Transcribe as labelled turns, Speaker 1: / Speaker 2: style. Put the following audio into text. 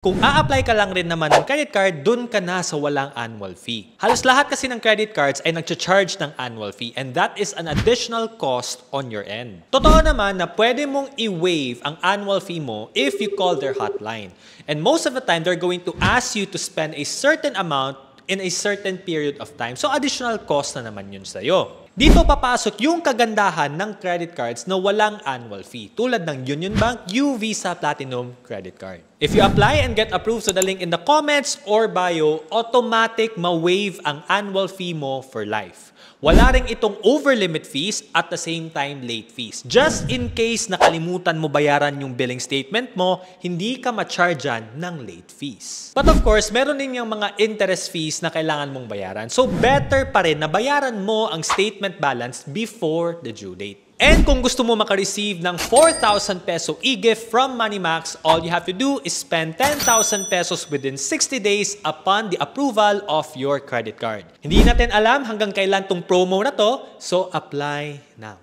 Speaker 1: Kung a-apply ka lang rin naman ng credit card, dun ka na sa walang annual fee. Halos lahat kasi ng credit cards ay nagcha charge ng annual fee and that is an additional cost on your end. Totoo naman na pwede mong i-waive ang annual fee mo if you call their hotline. And most of the time, they're going to ask you to spend a certain amount in a certain period of time. So additional cost na naman yun sa'yo. Dito papasok yung kagandahan ng credit cards na walang annual fee tulad ng Union Bank U-Visa Platinum Credit Card. If you apply and get approved sa so the link in the comments or bio, automatic ma-waive ang annual fee mo for life. Wala rin itong over limit fees at the same time late fees. Just in case nakalimutan mo bayaran yung billing statement mo, hindi ka ma-chargean ng late fees. But of course, meron din yung mga interest fees na kailangan mong bayaran. So better pa rin na bayaran mo ang statement payment balance before the due date. And kung gusto mo makareceive ng 4,000 peso e-gift from MoneyMax, all you have to do is spend 10,000 pesos within 60 days upon the approval of your credit card. Hindi natin alam hanggang kailan tong promo na to, so apply now.